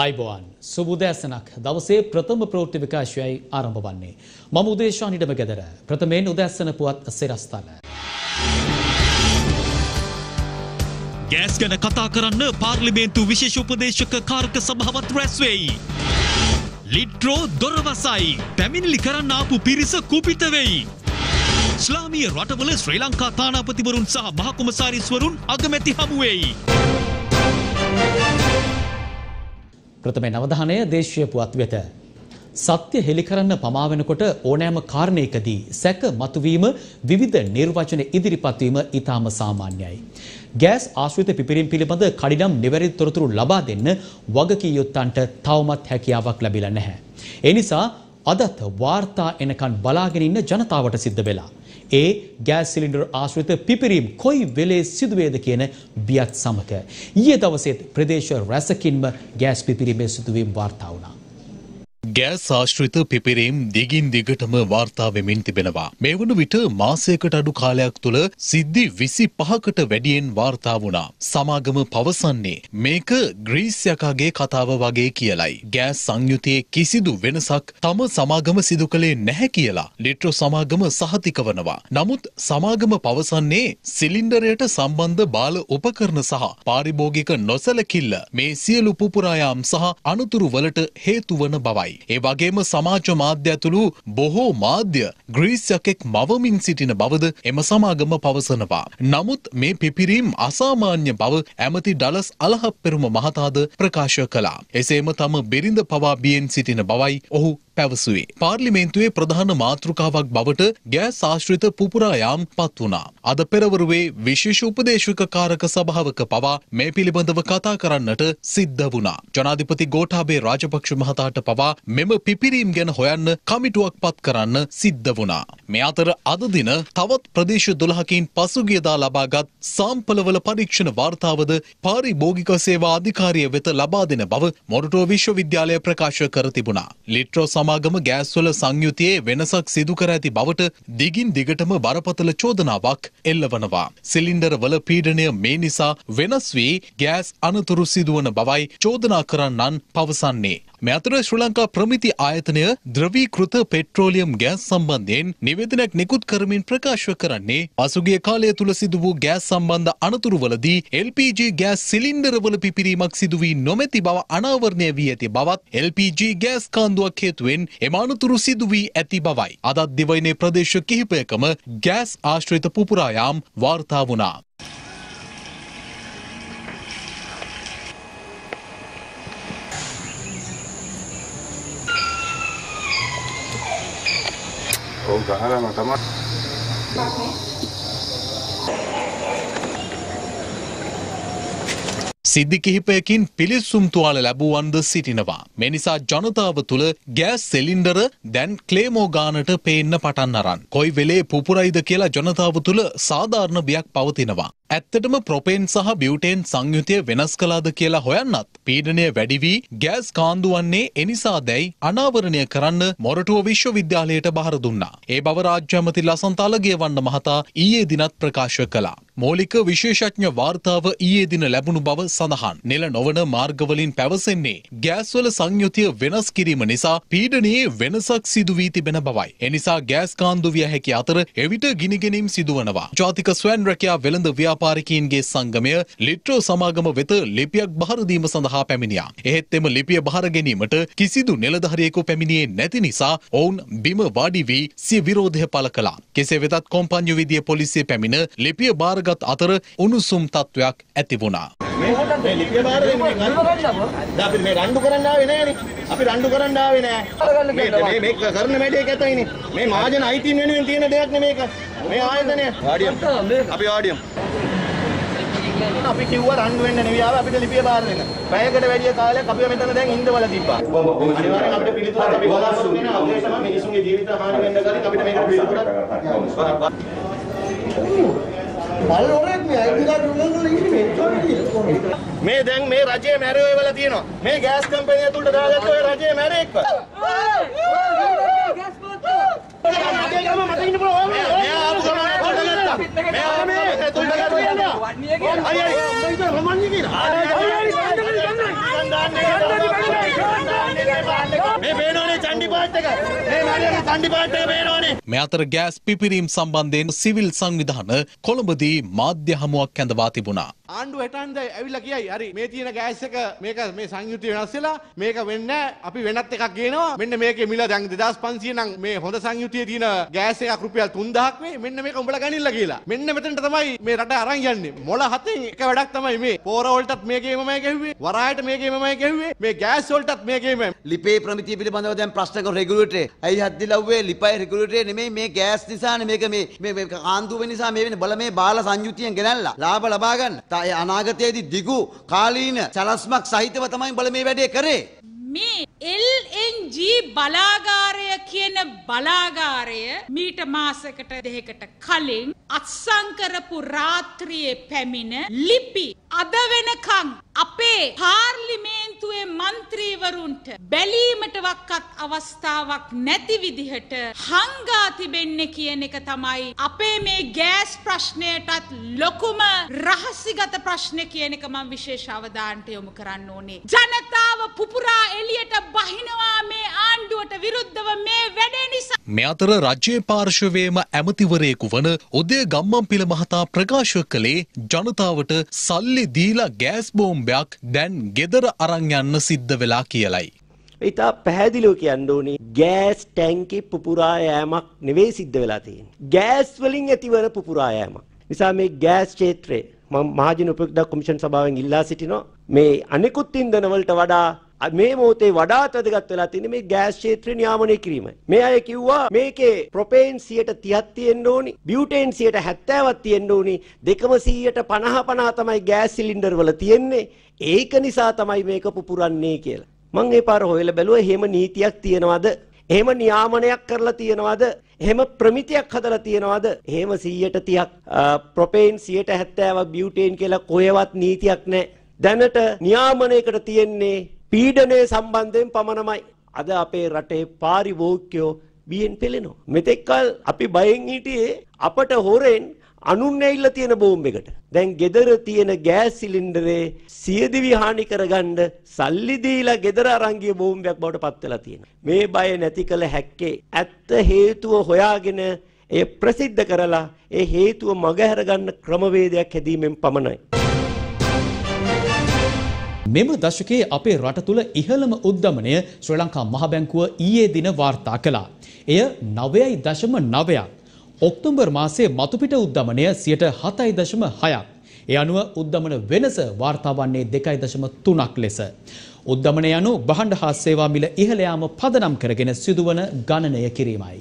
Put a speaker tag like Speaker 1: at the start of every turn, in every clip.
Speaker 1: අයිබෝන් සුබුදෑසනක් දවසේ ප්‍රථම ප්‍රෝට්ටි විකාශයයි ආරම්භ වන්නේ. මම උදේශා නිඩම ගැදර ප්‍රථමයෙන් උදැස්සන පුවත් සෙරස්ථල. ගෑස් ගැන කතා කරන්න පාර්ලිමේන්තු විශේෂ උපදේශක කාර්ක සභාවත් රැස්වෙයි. ලිට්‍රෝ දොරවසයි පැමිණිලි කරන්න ආපු පිරිස කුපිත වෙයි. ස්ලාමීය රටවල ශ්‍රී ලංකා තානාපතිවරුන් සහ මහකොමසාරිස්වරුන් අගමැති හමුවෙයි. ප්‍රථම නවධානය දේශීය පුවත් වෙත. සත්‍ය හෙළි කරන්න පමා වෙනකොට ඕනෑම කාරණයකදී සැක මතුවීම විවිධ නිර්වචන ඉදිරිපත් වීම ඊටාම සාමාන්‍යයි. ගෑස් ආශ්‍රිත පිපිරීම් පිළිබඳ කඩිනම් නිවැරදි තොරතුරු ලබා දෙන්න වගකී යුත්තන්ට තවමත් හැකියාවක් ලැබිලා නැහැ. ඒ නිසා අදත් වාර්තා එනකන් බලාගෙන ඉන්න ජනතාවට සිද්ධ වෙලා ඒ ගෑස් සිලින්ඩර් ආශ්‍රිත පිපිරීම් කොයි වෙලේ සිදුවේද කියන බියත් සමග ඊයේ දවසේ ප්‍රදේශ රැසකින්ම ගෑස් පිපිරීමේ සිදුවීම් වාර්තා වුණා.
Speaker 2: ගෑස් ආශ්‍රිත පිපිරීම් දිගින් දිගටම වාර්තාාවමින් තිබෙනවා. මේ වන විට මාසයකට අඩු කාලයක් තුළ සිද්ධි විසි පහකට වැඩියෙන් වාර්තා වුණා. සමාගම පවසන්නේ මේක ග්‍රීස්යකාගේ කතාව වගේ කියලයි. ගෑස් සංයුතියේ කිසිදු වෙනසක් තම සමාගම සිදු කළේ නැහැ කියලා ලිට්‍ර සමාගම සහතිකවනවා. නමුත් සමාගම පවසන්නේ සිලින්ඩරයට සම්බන්ධ බාල උපකරන සහ පාරිභෝගික නොසලකිල්ල මේ සියලු පුපුරායාම් සහ අනතුරු වලට හේතුවන බවයි. ඒ වගේම සමාජ මාධ්‍ය ඇතුළු බොහෝ මාධ්‍ය ග්‍රීසියකෙක් මවමින් සිටින බවද එම සමාගම පවසනවා. නමුත් මේ පිපිරීම් අසාමාන්‍ය බව ඇමති ඩලස් අලහප්පෙරුම මහතාද ප්‍රකාශ කළා. එසේම තම බිරිඳ පවා බියෙන් සිටින බවයි ඔහු පැවසුවේ. පාර්ලිමේන්තුවේ ප්‍රධාන මාතෘකාවක් බවට ගෑ ශාශ්‍රිත පුපුරායාම් පත් වුණා. අද පෙරවරුවේ විශේෂ උපදේශක කාරක සභාවක පවා මේ පිළිබඳව කතා කරන්නට සිද්ධ වුණා. ජනාධිපති ගෝඨාභය රාජපක්ෂ මහතාට පවා මෙම පිපිරීම් ගැන හොයන්න කමිටුවක් පත් කරන්න සිද්ධ වුණා. මේ අතර අද දින තවත් ප්‍රදේශ 12කින් පසුගියදා ලබාගත් සාම්පලවල පරීක්ෂණ වාර්තාවද පාරිභෝගික සේවා අධිකාරිය වෙත ලබා දෙන බව මොරටුව විශ්වවිද්‍යාලය ප්‍රකාශ කර තිබුණා. ලිට්‍රෝ සමාගම ගෑස්වල සංයුතියේ වෙනසක් සිදුකර ඇති බවට දිගින් දිගටම බරපතල චෝදනාවක් එල්ලවනවා. සිලින්ඩරවල පීඩනය මේ නිසා වෙනස් වී ගෑස් අනතුරු සිදුවන බවයි චෝදනා කරන්නන් පවසන්නේ. මේ අතර ශ්‍රී ලංකා ප්‍රමිති ආයතනය ද්‍රවීකෘත පෙට්‍රෝලියම් ගෑස් සම්බන්ධයෙන් නිවේදනයක් නිකුත් කරමින් ප්‍රකාශ කරන්නේ පසුගිය කාලය තුල සිදු වූ ගෑස් සම්බන්ධ අනතුරුවලදී LPG ගෑස් සිලින්ඩරවල පිපිරීමක් සිදු වී නොමැති බව අනාවරණය වී ඇති බවත් LPG ගෑස් කාන්දුවක් හේතුවෙන් එම අනතුරු සිදු වී ඇති බවයි. අදත් දෙවයිනේ ප්‍රදේශ කිහිපයකම ගෑස් ආශ්‍රිත පුපුරායාම් වාර්තා වුණා.
Speaker 3: ඔව් ගහලා තමයි
Speaker 2: සිද්ධි කිහිපයකින් පිළිස්සුම් තුවාල ලැබුවන්ද සිටිනවා. මෙනිසා ජනතාව තුළ ගෑස් සෙලින්ඩර දැන් ක්ලේමෝගානට පේන්න පටන් අරන්. කොයි වෙලේ පුපුරයිද කියලා ජනතාව තුළ සාධාරණ බියක් පවතිනවා. ඇත්තටම ප්‍රොපේන් සහ බියුටේන් සංයුතිය වෙනස් කලාද කියලා හොයන්නත් පීඩනය වැඩිවී ගෑස් කාන්දු වන්නේ එනිසා දැයි අනාවරණය කරන්න මොරටුව විශ්වවිද්‍යාලයට බහර දුන්නා. ඒ බව රාජ්‍යමති ලසන්තාලගේ වන්න මහතා ඊයේ දිනත් ප්‍රකාශ කලා. මෝලික විශේෂඥ වාර්තාව ඊයේ දින ලැබුණු බව සඳහන්. නිල නොවන මාර්ගවලින් පැවසෙන්නේ ගෑස්වල සංයුතිය වෙනස් කිරීම නිසා පීඩනයේ වෙනසක් සිදුවී තිබෙන බවයි. එනිසා ගෑස් කාන්දු විය හැකි අතර එවිට ගිනිගෙනීම් සිදුවනවා. ජාතික ස්වයන් රැකයා වෙළඳ ව්‍යාප ව්‍යාපාරිකයන්ගේ සංගමය ලිට්‍රෝ සමාගම වෙත ලිපියක් බහරදීම සඳහා පැමිණියා. එහෙත් එම ලිපිය බහර ගැනීමට කිසිදු නිලධාරියෙකු පැමිණියේ නැති නිසා ඔවුන් බිම වාඩි වී සිය විරෝධය පළ කළා. කෙසේ වෙතත් කොම්පඤ්ඤු විදිය පොලිසිය පැමිණ ලිපිය බාරගත් අතර උණුසුම් තත්ත්වයක් ඇති වුණා.
Speaker 4: මේ ලිපිය බාර දෙන්නේ නේද? අපි මේ රණ්ඩු කරන්න
Speaker 5: ආවේ නෑනේ. අපි රණ්ඩු කරන්න ආවේ නෑ. මේ මේ කරන වැඩේ කැතයිනේ. මේ මාජන අයිතින් වෙනුවෙන් තියෙන දෙයක් නෙමේක. මේ ආයතනය. ආඩියම්. අපි ආඩියම්. අපි කිව්වා රණ්ඩු වෙන්න නෙවෙයි ආවේ අපිට ලිපිය බාර දෙන්න. පැයකට වැඩි කාලයක් අපි මෙතන දැන් ඉඳවල තිබ්බා. අනිවාර්යෙන් අපිට පිළිතුරක් අපි බලාපොරොත්තු වෙන අපේ තමයි
Speaker 6: මිනිසුන්ගේ ජීවිත හානි වෙන්න ගලින් අපිට මේකට පිළිතුරක්
Speaker 4: බලෝරෙක් මේ අයිති කාඩ් උනන ඉන්නේ මෙච්චර කියලා.
Speaker 6: මේ දැන් මේ රජයේ මැරේ ඔය වෙලා තියෙනවා. මේ ගෑස් කම්පැනි ඇතුළට දාගත්ත ඔය රජයේ මැරේ එක්ක.
Speaker 5: तो अरे हनुमान जी की මේ බේනෝනේ චණ්ඩි පාට් එක. මේ මරියගේ චණ්ඩි පාට් එක බේනෝනේ.
Speaker 2: මේ අතර ගෑස් පිපිරීම් සම්බන්ධයෙන් සිවිල් සංවිධාන කොළඹදී මාධ්‍ය හමුවක් ඇඳවා තිබුණා.
Speaker 4: ආණ්ඩුව හිටන්ද ඇවිල්ලා කියයි හරි මේ තියෙන ගෑස් එක මේක මේ සංයුතිය වෙනස් වෙලා මේක වෙන්නේ අපි වෙනත් එකක් ගේනවා. මෙන්න මේකේ මිල දැන් 2500 නම් මේ හොඳ සංයුතියේ තියෙන ගෑස් එකක් රුපියල් 3000ක් වේ. මෙන්න මේක උඹලා ගනින්න කියලා. මෙන්න මෙතනට තමයි මේ රට අරන් යන්නේ. මොළ හතෙන් එක වැඩක් තමයි මේ. පෝර වලටත් මේකේමමයි ගැහුවේ. වරායට මේකේමමයි ගැහුවේ. මේ ගෑස් වලටත් මේකේමමයි. ලිපේ ප්‍රමිතිය පිළිබඳව දැන් ප්‍රශ්න කරන රෙගුලේටරේ. ඇයි හද්දිලව්වේ ලිපයි රෙගුලේටරේ නෙමෙයි මේ ගෑස් නිසානේ මේක මේ මේ කාන්දුව නිසා මේ වෙන බල මේ බාල සංයුතියෙන් ගෙනල්ලා ලාභ ලබා ගන්න. අනාගතයේදී දිගු කාලීන සලස්මක් සහිතව තමයි බල මේ වැඩේ කරේ.
Speaker 3: මේ LNG බලාගාරය කියන බලාගාරය මීට මාසකට දෙකකට කලින් අත්සන් කරපු රාත්‍රියේ පැමිණ ලිපි අද වෙනකං අපේ පාර්ලිමේන්තුවේ මන්ත්‍රීවරුන්ට බැලීමටවත්කත් අවස්ථාවක් නැති විදිහට හංගා තිබෙන්නේ කියන එක තමයි අපේ මේ ගෑස් ප්‍රශ්නයටත් ලොකුම රහසිගත ප්‍රශ්න කියන එක මම විශේෂ අවධානයට යොමු කරන්න ඕනේ. ජනතාව පුපුරා එළියට බහිනවා මේ ආණ්ඩුවට විරුද්ධව මේ වැඩේ නිසා.
Speaker 2: මේ අතර රජයේ පාර්ශවයේම ඇමතිවරයෙකු වන උදය ගම්මන්පිල මහතා ප්‍රකාශ කළේ ජනතාවට සල්ලි පෙරලි දීලා ගෑස් බෝම්බයක් දැන් ගෙදර අරන් යන්න සිද්ධ වෙලා කියලයි.
Speaker 6: ඉතා පැහැදිලිව කියන්න ඕනේ ගෑස් ටැංකි පුපුරා යෑමක් නෙවෙයි සිද්ධ වෙලා තියෙන්නේ. ගෑස් වලින් ඇතිවන පුපුරා යෑමක්. නිසා මේ ගෑස් ක්ෂේත්‍රය මම මහජන උපයෝගිතා කොමිෂන් සභාවෙන් ඉල්ලා සිටිනවා මේ අනෙකුත් ඉන්ධන වලට වඩා මේ මොහොතේ වඩාත් වැදගත් වෙලා තියෙන්නේ මේ ගෑස් ක්ෂේත්‍රය නියාමනය කිරීමයි. මේ අය කිව්වා මේකේ ප්‍රොපේන් 130ක් තියෙන්න ඕනි, බියුටේන් 170ක් තියෙන්න ඕනි, දෙකම 150 50 තමයි ගෑස් සිලින්ඩර් වල තියෙන්නේ. ඒක නිසා තමයි මේක පුපුරන්නේ කියලා. මං ඒ පාර හොයලා බැලුවා එහෙම නීතියක් තියනවද? එහෙම නියාමනයක් කරලා තියනවද? එහෙම ප්‍රමිතියක් හදලා තියනවද? එහෙම 130ක් ප්‍රොපේන් 170ක් බියුටේන් කියලා කොහෙවත් නීතියක් නැහැ. දැනට නියාමනයකට තියෙන්නේ පීඩනය සම්බන්ධයෙන් පමණමයි අද අපේ රටේ පාරිභෝගිකයෝ බියෙන් පෙළෙනවා. මෙතෙක්කල් අපි බයෙන් හිටියේ අපට හොරෙන් අනුන් ඇවිල්ලා තියෙන බෝම්බ එකට. දැන් gedara තියෙන ගෑස් සිලින්ඩරේ සියදිවි හානි කරගන්න සල්ලි දීලා gedara අරන් ගිය බෝම්බයක් බවට පත් වෙලා තියෙනවා. මේ බය නැති කළ හැක්කේ ඇත්ත හේතුව හොයාගෙන ඒ ප්‍රසිද්ධ කරලා ඒ හේතුව මගහැර ගන්න ක්‍රමවේදයක් හැදීමෙන් පමණයි.
Speaker 1: මෙම දශකයේ අපේ රට තුළ ඉහළම උද්ධමනය ශ්‍රී ලංකා මහබැංකුව ඊයේ දින වාර්තා කළා. එය නවයයි දශම නවයක්. ඔක්තුම්බර් මාසේ මතුපිට උද්ධමනය සියට හතයි දශම හයක්. එ අනුව උද්ධමන වෙනස වාර්තාවන්නේ දෙකයි දශම තුනක් ලෙස. උද්ධමන යනු බහණ්ඩ හා සේවා මිල ඉහළයාම පදනම් කරගෙන සිදුවන ගණනය කිරීමයි.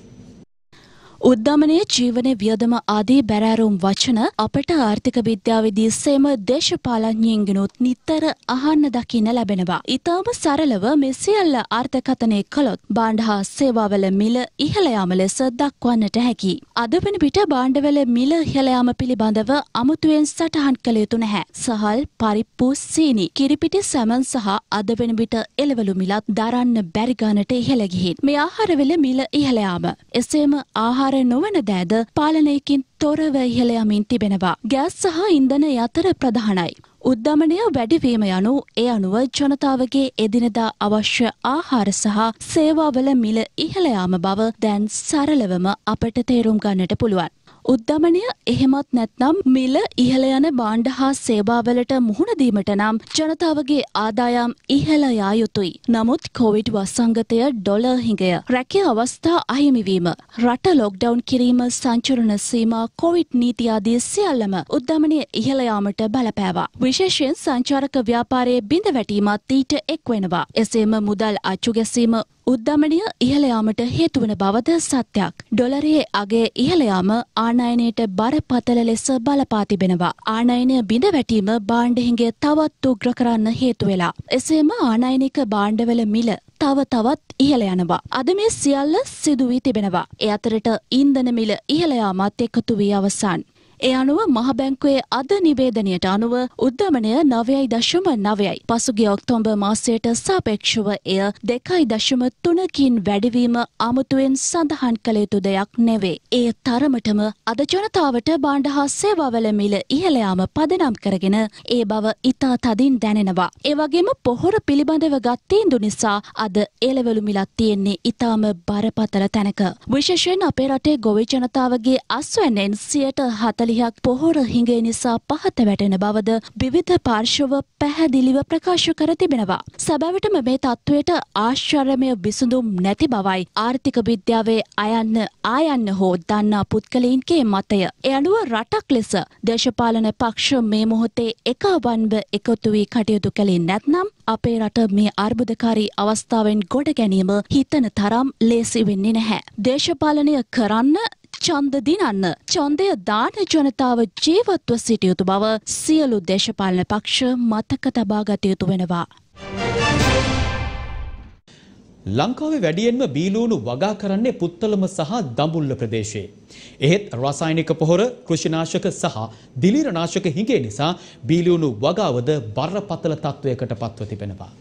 Speaker 3: උද්ධමනය ජීවනය වියදම ආදී බැරෑරුම් වචන අපට ආර්ථික විද්‍යාවේදී සේම දේශපාලඥයෙන්ගෙනුත් නිතර අහන්න දකින්න ලැබෙනවා. ඉතාම සරලව මේ සියල්ල අර්ථකථනය කළොත් බාණ්ඩ හා සේවාවල මිල ඉහළ යාම ලෙස දක්වන්නට හැකි. අද වන විට බාණ්ඩවල මිල ඉහළ යාම පිළිබඳව අමුතුවෙන් සටහන් කළ යුතු නැහැ. සහල්, පරිප්පු, සීනි, කිරිපිටි, සැමන් සහ අද වන විට එළවලු මිලත් දරන්න බැරි ගන්නට ඉහළ ගිහින්. මේ ආහාරවල මිල ඉහළ යාම. එසේම ආහාර භාර නොවන දෑද පාලනයකින් තොරව ඉහළ යමින් තිබෙනවා. ගෑස් සහ ඉන්ධනය අතර ප්‍රධානයි. උද්ධමනය වැඩිවීම යනු ඒ අනුව ජනතාවගේ එදිනදා අවශ්‍ය ආහාර සහ සේවාවල මිල ඉහළයාම බව දැන් සරලවම අපට තේරුම් ගන්නට පුළුවන්. උද්ධමනය එහෙමත් නැත්නම් මිල ඉහළ යන බාණ්ඩ හා සේවාවලට මුහුණ දීමට නම් ජනතාවගේ ආදායම් ඉහළ යා යුතුයි. නමුත් කොවිඩ් වසංගතය ඩොලර් හිඟය රැකිය අවස්ථා අහිමිවීම රට ලොක්ඩවුන් කිරීම සංචරණ සීමා කොවිඩ් නීති ආදී සියල්ලම උද්ධමනය ඉහළ යාමට බලපෑවා. විශේෂයෙන් සංචාරක ව්‍යාපාරයේ බිඳ වැටීමත් ඊට එක් වෙනවා. එසේම මුදල් අච්චු ගැසීම උද්ධමනය ඉහළයාමට හේතුවන බවද සත්‍යයක්. ඩොලරයේ අගේ ඉහළයාම ආනයනයට බරපතල ලෙස බලපා තිබෙනවා. ආනයනය බිඳ වැටීම බාණ්ඩහිගේ තවත් උග්‍ර කරන්න හේතුවෙලා. එසේම ආනයනික බාණ්ඩවල මිල තව තවත් ඉහළ යනවා. අද මේ සියල්ල සිදුවී තිබෙනවා. එ අතරට ඉන්දන මිල ඉහළයාමත් එකතු වී අවසන්. ඒ අනුව මහබැංකුවේ අද නිවේදනයට අනුව උද්ධමනය නවයයි දශම නවයයි. පසුගිය ඔක්තෝම්බර් මාසයට සාපේක්ෂව එය දෙකයි දශම තුනකින් වැඩිවීම අමුතුවෙන් සඳහන් කළ යුතු දෙයක් නෙවේ. ඒ තරමටම අද ජනතාවට බාණ්ඩ හා සේවාවල මිල ඉහළයාම පදනම් කරගෙන ඒ බව ඉතා තදින් දැනෙනවා. ඒවගේම පොහොර පිළිබඳව ගත්තීන්දු නිසා අද එලවලු මිලත් තියෙන්නේ ඉතාම බරපතල තැනක. විශේෂයෙන් අපේ රටේ ගොවි ජනතාවගේ අස්වැන්නෙන් සියට හතලි 40ක් පොහොර හිඟේ නිසා පහත වැටෙන බවද විවිධ පාර්ශව පැහැදිලිව ප්‍රකාශ කර තිබෙනවා. සැබැවිටම මේ තත්ත්වයට ආශ්චර්යමය විසඳුම් නැති බවයි ආර්ථික විද්‍යාවේ අයන්න ආයන්න හෝ දන්නා පුද්ගලයින්ගේ මතය. එ අනුව රටක් ලෙස දේශපාලන පක්ෂ මේ මොහොතේ එකවන්ව එකතු වී කටයුතු කළේ නැත්නම් අපේ රට මේ අර්බුදකාරී අවස්ථාවෙන් ගොඩ ගැනීම හිතන තරම් ලේසි වෙන්නේ නැහැ. දේශපාලනය කරන්න ඡන්ද දිනන්න ඡන්දය දාන ජනතාව ජීවත්ව සිටිය යුතු බව සියලු දේශපාලන පක්ෂ මතක තබා ගත යුතු වෙනවා.
Speaker 1: ලංකාවේ වැඩියෙන්ම බීලූණු වගා කරන්නේ පුත්තලම සහ දඹුල්ල ප්‍රදේශයේ. එහෙත් රසායනික පොහොර, කෘෂිනාශක සහ දිලිරනාශක හිඟේ නිසා බීලූණු වගාවද බරපතල තත්වයකට පත්ව තිබෙනවා.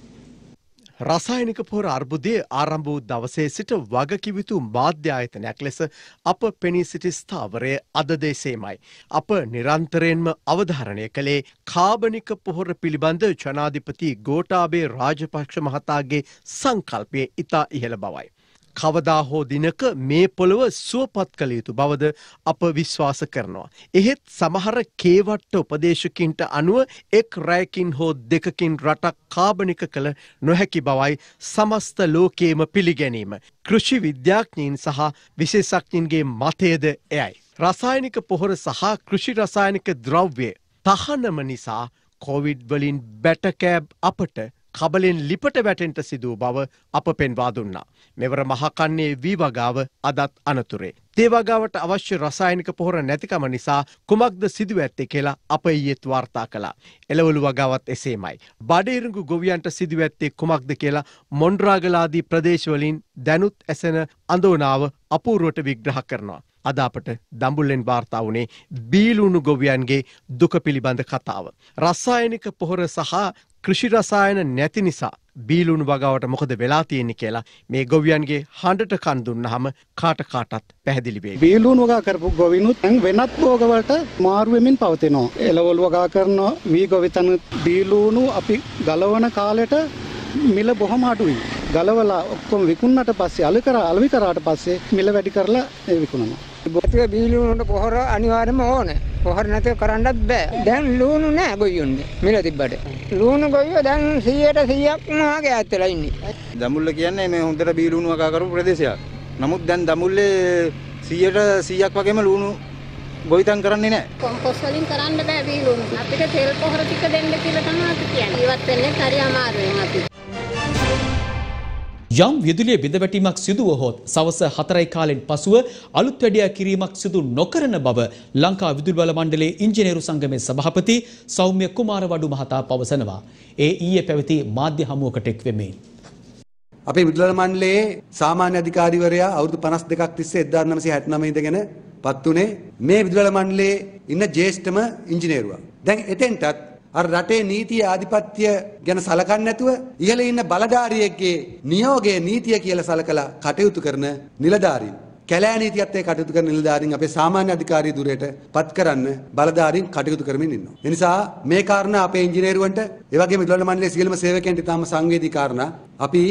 Speaker 1: රසායනික පොහොර අර්බුදය ආරම්භ වූ දවසේ
Speaker 5: සිට
Speaker 4: වගකිවිතු මාධ්‍ය ආයතනයක් ලෙස අප පෙනී සිටි ස්ථාවරය අද දේශේමයි. අප නිරන්තරයෙන්ම අවධාරණය කළේ කාබනික පොහොර පිළිබඳ ජනාධිපති ගෝටාබේ රාජපක්ෂ මහතාගේ සංකල්පය ඉතා ඉහළ බවයි. කවදා හෝ දිනක මේ පොළොව සුවපත් කළ යුතු බවද අප විශ්වාස කරනවා. එහෙත් සමහර කේවට්ට උපදේශකින්ට අනුව එක් රැයකින් හෝ දෙකකින් රටක් කාබනික කළ නොහැකි බවයි සමස්ත ලෝකයේම පිළිගැනීම. කෘෂි විද්‍යාඥීන් සහ විශේෂඥින්ගේ මතයද එයයි. රසායනික පොහොර සහ කෘෂි රසායනික ද්‍රව්‍ය තහනම නිසා කොවිඩ් වලින් බැටකෑබ් අපට කබලෙන් ලිපට වැටෙන්ට සිදූ බව අප පෙන්වා දුන්නා. මෙවර මහකන්නේ වී වගාව අදත් අනතුරේ. තේවාගාවට අවශ්‍ය රසායනික පොහොර නැතිකම නිසා කුමක්ද සිදුව ඇත්තේ කියලා අප ඊයේත් වාර්තා කළා. එළවලු වගාවත් එසේමයි. බඩේරුඟු ගොවියන්ට සිදුව ඇත්තේ කුමක්ද කියලා මොන්ඩ්‍රාගලාදී ප්‍රදේශවලින් දැනුත් ඇසෙන අඳෝනාව අපූර්වට විග්‍රහ කරනවා. අද අපට දඹුල්ලෙන් වාර්තා වුණේ බීලුණු ගොවියන්ගේ දුක පිළිබඳ කතාව. රසායනික පොහොර සහ කෘෂිරසායන නැති නිසා බීලුණු වගාවට මොකද වෙලා තියෙන්නේ කියලා මේ ගොවියන්ගේ හඬට කන් දුන්නහම කාට කාටත් පැහැදිලි වෙයි.
Speaker 5: බීලුණු වගා කරපු ගොවිනුත් දැන් වෙනත් රෝගවලට මාරු වෙමින් පවතිනවා. එළවලු වගා කරන වී ගොවිතන බීලුණු අපි ගලවන කාලෙට මිල බොහොම අඩුයි. ගලවලා ඔක්කොම විකුණනට පස්සේ අලු
Speaker 6: කරා අලවි කරාට පස්සේ මිල වැඩි කරලා විකුණනවා. බොතික බීලුණුට පොහොර අනිවාර්යම ඕනේ. පොහොර නැතිව කරන්නත් බෑ. දැන් ලුණු නෑ ගොයියුන්නේ. මිල තිබ්බට. ලුණු ගොයියෝ දැන් 100ට 100ක්ම ආගේ ඈත් වෙලා ඉන්නේ.
Speaker 4: දමුල්ල කියන්නේ මේ හොඳට බීලුණු වකා කරපු ප්‍රදේශයක්. නමුත් දැන් දමුල්ලේ 100ට 100ක් වගේම ලුණු ගොවිතන්
Speaker 5: කරන්නේ නැහැ.
Speaker 3: කොම්පෝස්ට් වලින් කරන්න බෑ බීලුණු. අපිට තෙල් පොහොර ටික දෙන්න කියලා තමයි අපි කියන්නේ. ඉවත් වෙන්නේ හරි අමාරුවෙන් අපි.
Speaker 1: යම් විදුලිය බිඳවැටීමක් සිදුව හොත් සවස 4යි කාලෙන් පසුව අලුත් වැඩියා කිරීමක් සිදු නොකරන බව ලංකා විදුලි බල මණ්ඩලයේ ඉංජිනේරු සංගමේ සභාපති සෞම්‍ය කුමාර වඩු මහතා පවසනවා. ඒ ඊයේ පැවති මාධ්‍ය හමුවකට එක් වෙමින් අපේ විදුලි මණ්ඩලයේ සාමාන්‍ය
Speaker 5: අධිකාරිවරයා අවුරුදු 52ක් තිස්සේ 1969 ඉඳගෙන පත් උනේ මේ විදුලි මණ්ඩලයේ ඉන්න ජ්‍යෙෂ්ඨම ඉංජිනේරුවා. දැන් එතෙන්ටත් අර රටේ නීතිය ආධිපත්‍ය ගැන සලකන්නේ නැතුව ඉහළ ඉන්න බලධාරියෙක්ගේ නියෝගයේ නීතිය කියලා සලකලා කටයුතු කරන නිලධාරීන් කැලෑනීතියත් ඒ කටයුතු කරන නිලධාරීන් අපේ සාමාන්‍ය අධිකාරී ධුරයට පත් කරන්න බලධාරීන් කටයුතු කරමින් ඉන්නවා. ඒ නිසා මේ කාරණා අපේ ඉංජිනේරුවන්ට ඒ වගේම ඉලවල මණ්ඩලයේ සියලුම සේවකයන්ට ඉතාම සංවේදී කාරණා අපි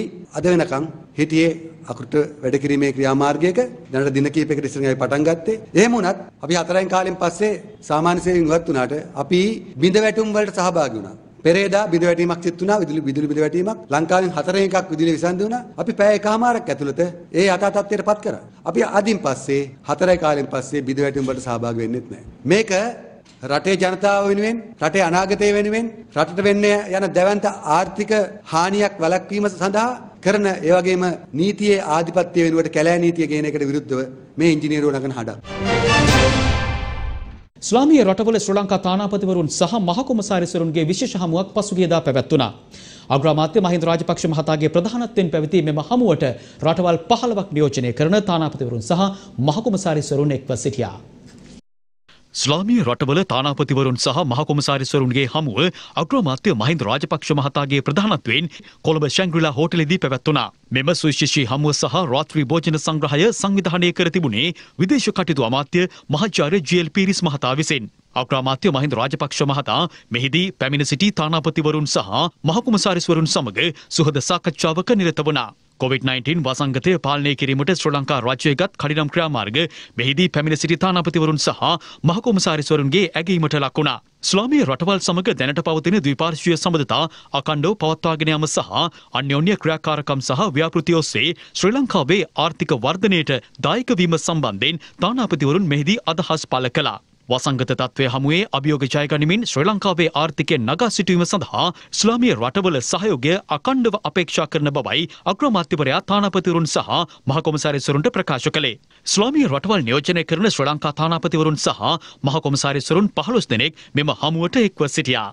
Speaker 5: අද වෙනකන් හිටියේ අකුරට වැඩ කිරීමේ ක්‍රියාමාර්ගයක දැනට දින කීපයකට ඉස්සරින් අපි පටන් ගත්තේ. එහෙම වුණත් අපි හතරෙන් කාලෙන් පස්සේ සාමාන්‍ය සේවයෙන් ඉවත් වුණාට අපි බිඳ වැටුම් වලට සහභාගී වුණා. පෙරේදා බිඳ වැටීමක් සිදු වුණා විදුලි විදුලි බිඳ වැටීමක් ලංකාවෙන් හතරෙන් එකක් විදුලිය විසන්දි වුණා අපි පැය එකමාරක් ඇතුළත ඒ යථා තත්ත්වයටපත් කරා අපි අදින් පස්සේ හතරයි කාලෙන් පස්සේ බිඳ වැටීම් වලට සහභාගී වෙන්නෙත් නැහැ මේක රටේ ජනතාව වෙනුවෙන් රටේ අනාගතය වෙනුවෙන් රටට වෙන්න යන දැවන්ත ආර්ථික හානියක් වළක්වීම සඳහා කරන ඒ වගේම නීතියේ ආධිපත්‍ය වෙනුවට කැලෑ නීතිය කියන එකට විරුද්ධව මේ ඉංජිනේරුවෝ නගන හඬක්.
Speaker 1: ස්වාමීය රටවල ශ්‍රී ලංකා තානාපතිවරුන් සහ මහකොමසාරිසරුන්ගේ විශේෂ හමුවක් පසුගියදා පැවැත්වුණා. අග්‍රාමාත්‍ය මහින්ද රාජපක්ෂ මහතාගේ ප්‍රධානත්වයෙන් පැවති මෙම හමුවට රටවල් 15ක් නියෝජනය කරන තානාපතිවරුන් සහ මහකොමසාරිසරුන් එක්ව සිටියා. ස්ලාමී රටවල තානාපතිවරුන් සහ මහකොමසාරිස්වරුන්ගේ හමුව අග්‍රමාත්‍ය මහින්ද රාජපක්ෂ මහතාගේ ප්‍රධානත්වයෙන් කොළඹ ශැංග්‍රිලා හෝටලෙදී පැවැත්වුණා. මෙම සුවිශේෂී හමුව සහ රාත්‍රී භෝජන සංග්‍රහය සංවිධානය කර තිබුණේ විදේශ කටයුතු අමාත්‍ය මහාචාර්ය ජී.එල්. පීරිස් මහතා විසින්. අග්‍රාමාත්‍ය මහින්ද රාජපක්ෂ මහතා මෙහිදී පැමිණ සිටි තානාපතිවරුන් සහ මහකුමසාරිස්වරුන් සමග සුහද සාකච්ඡාවක නිරත වුණා. COVID-19 වසංගතය පාලනය කිරීමට ශ්‍ර ලංකා රාජ්‍යයගත් කඩිනම් ක්‍රියාමාර්ග මෙහිදී පැමිණ සිටි තානාපතිවරුන් සහ මහකොමසාරිස්වරුන්ගේ ඇගීමට ලක්වුණා. ස්ලාමීය රටවල් සමග දැනට පවතින ද්විපාර්ශ්වීය සබඳතා අකණ්ඩව පවත්වාගෙන යාම සහ අන්‍යෝන්‍ය ක්‍රියාකාරකම් සහ ව්‍යාපෘති ඔස්සේ ශ්‍රී ලංකාවේ ආර්ථික වර්ධනයට දායක වීම සම්බන්ධයෙන් තානාපතිවරුන් මෙහිදී අදහස් පළ කළා. වසංගත තත්ත්වය හමුවේ අභියෝග ජයගනිමින් ශ්‍රී ලංකාවේ ආර්ථිකය නගා සිටුවීම සඳහා ස්ලාමීය රටවල සහයෝගය අකණ්ඩව අපේක්ෂා කරන බවයි අග්‍රමාත්‍යවරයා තානාපතිවරුන් සහ මහකොමසාරිස්වරුන්ට ප්‍රකාශ කළේ. ස්ලාමීය රටවල් නියෝජනය කරන ශ්‍රී ලංකා තානාපතිවරුන් සහ මහකොමසාරිස්වරුන් 15 දෙනෙක් මෙම හමුවට එක්ව සිටියා.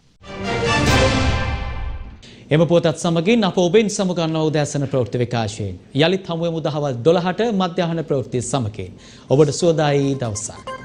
Speaker 1: එම පුවතත් සමගින් අප ඔබෙන් සමගන්නවා උදෑසන ප්‍රවෘත්ති විකාශයෙන්. යළිත් හමුවෙමු දහවල් 12ට මධ්‍යහන ප්‍රවෘත්ති සමගින්. ඔබට සුවදායි දවසක්.